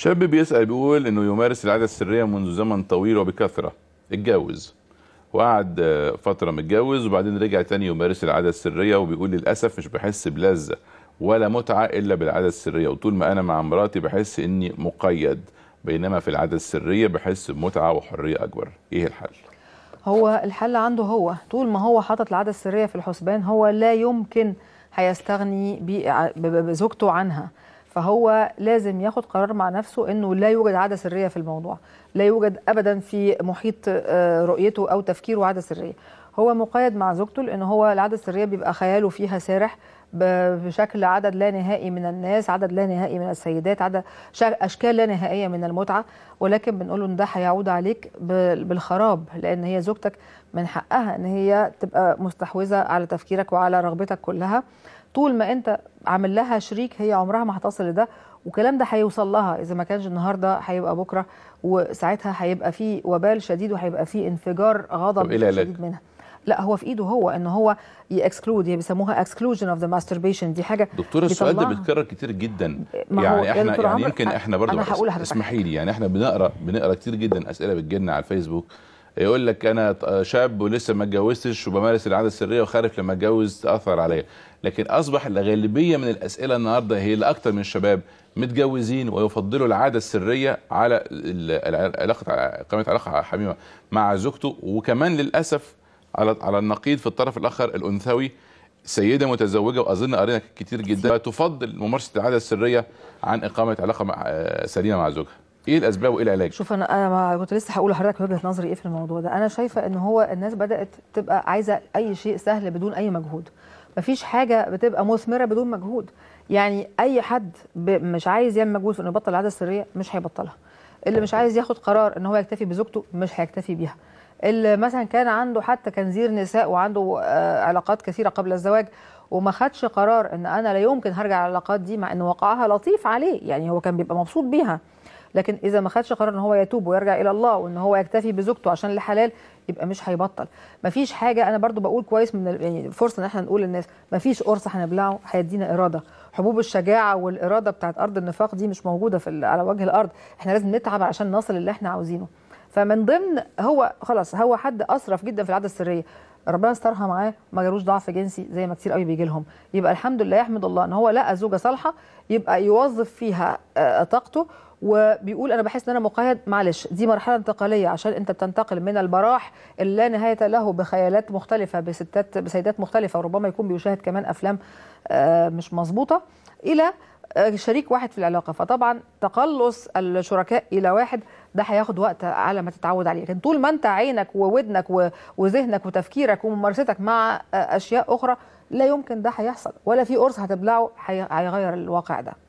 شاب بيسأل بيقول انه يمارس العادة السرية منذ زمن طويل وبكثرة اتجوز وقعد آه، فترة متجوز وبعدين رجع تاني يمارس العادة السرية وبيقول للأسف مش بحس بلذة ولا متعة إلا بالعادة السرية وطول ما أنا مع مراتي بحس إني مقيد بينما في العادة السرية بحس بمتعة وحرية أكبر إيه الحل؟ هو الحل عنده هو طول ما هو حاطط العادة السرية في الحسبان هو لا يمكن هيستغني بزوجته عنها فهو لازم ياخد قرار مع نفسه انه لا يوجد عاده سريه في الموضوع لا يوجد ابدا في محيط آه، رؤيته او تفكيره عاده سريه هو مقيد مع زوجته لان هو العاده السريه بيبقى خياله فيها سارح بشكل عدد لا نهائي من الناس عدد لا نهائي من السيدات عدد اشكال لا نهائيه من المتعه ولكن بنقول ان ده هيعود عليك بالخراب لان هي زوجتك من حقها ان هي تبقى مستحوذه على تفكيرك وعلى رغبتك كلها طول ما انت عامل لها شريك هي عمرها ما هتصل لده والكلام ده هيوصل لها اذا ما كانش النهارده هيبقى بكره وساعتها هيبقى في وبال شديد وهيبقى في انفجار غضب إيه شديد منها لا هو في ايده هو ان هو يكسكلود يعني بيسموها اكسكلوجن اوف ذا ماستربيشن دي حاجه دكتور السؤال ده بيتكرر كتير جدا يعني احنا يعني يمكن احنا برضه اسمحي لي يعني احنا بنقرا بنقرا كتير جدا اسئله بتجيلنا على الفيسبوك يقول لك انا شاب ولسه ما اتجوزتش وبمارس العاده السريه وخايف لما اتجوز تاثر عليا لكن اصبح الغالبيه من الاسئله النهارده هي لاكثر من الشباب متجوزين ويفضلوا العاده السريه على علاقه اقامه علاقه حميمه مع زوجته وكمان للاسف على على النقيض في الطرف الاخر الانثوي سيده متزوجه واظن قرينا كتير جدا تفضل ممارسه العاده السريه عن اقامه علاقه آه، سليمه مع زوجها ايه الاسباب وايه العلاج شوف انا انا كنت لسه هقول لحضرتك وجهه نظري ايه في الموضوع ده انا شايفه ان هو الناس بدات تبقى عايزه اي شيء سهل بدون اي مجهود مفيش حاجه بتبقى مثمره بدون مجهود يعني اي حد مش عايز يعمل مجهود في انه يبطل العاده السريه مش هيبطلها اللي مش عايز ياخد قرار ان هو يكتفي بزوجته مش هيكتفي بيها اللي مثلا كان عنده حتى كنزير نساء وعنده آه، علاقات كثيره قبل الزواج وما خدش قرار ان انا لا يمكن هرجع العلاقات دي مع ان وقعها لطيف عليه يعني هو كان بيبقى مبسوط بيها لكن اذا ما خدش قرار ان هو يتوب ويرجع الى الله وان هو يكتفي بزوجته عشان الحلال يبقى مش هيبطل مفيش حاجه انا برضو بقول كويس من يعني فرصه ان احنا نقول للناس مفيش قرص هنبلعه هيدينا اراده حبوب الشجاعه والاراده بتاعت ارض النفاق دي مش موجوده في على وجه الارض احنا لازم نتعب عشان نصل اللي احنا عاوزينه فمن ضمن هو خلاص هو حد اسرف جدا في العاده السريه ربنا استرها معاه ما جالوش ضعف جنسي زي ما كتير قوي بيجي لهم يبقى الحمد لله يحمد الله ان هو لقى زوجه صالحه يبقى يوظف فيها آه، طاقته وبيقول انا بحس ان انا مقيد معلش دي مرحله انتقاليه عشان انت بتنتقل من البراح اللا نهايه له بخيالات مختلفه بستات بسيدات مختلفه وربما يكون بيشاهد كمان افلام آه، مش مظبوطه الى شريك واحد في العلاقه فطبعا تقلص الشركاء الى واحد ده هياخد وقت على ما تتعود عليه لكن طول ما انت عينك وودنك وذهنك وتفكيرك وممارستك مع اشياء اخرى لا يمكن ده هيحصل ولا في قرص هتبلعه هيغير الواقع ده